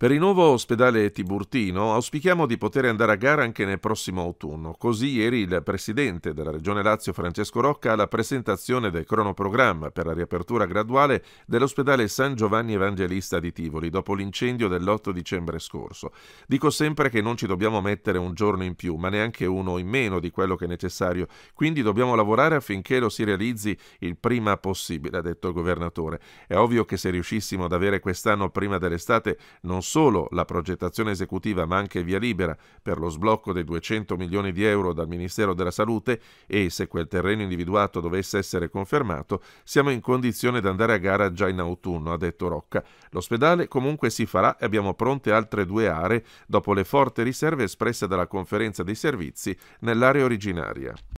Per il nuovo ospedale Tiburtino auspichiamo di poter andare a gara anche nel prossimo autunno. Così ieri il presidente della Regione Lazio Francesco Rocca alla presentazione del cronoprogramma per la riapertura graduale dell'ospedale San Giovanni Evangelista di Tivoli dopo l'incendio dell'8 dicembre scorso. Dico sempre che non ci dobbiamo mettere un giorno in più, ma neanche uno in meno di quello che è necessario, quindi dobbiamo lavorare affinché lo si realizzi il prima possibile, ha detto il governatore. È ovvio che se riuscissimo ad avere quest'anno prima dell'estate non solo la progettazione esecutiva ma anche via libera per lo sblocco dei 200 milioni di euro dal Ministero della Salute e se quel terreno individuato dovesse essere confermato siamo in condizione di andare a gara già in autunno, ha detto Rocca. L'ospedale comunque si farà e abbiamo pronte altre due aree dopo le forti riserve espresse dalla conferenza dei servizi nell'area originaria.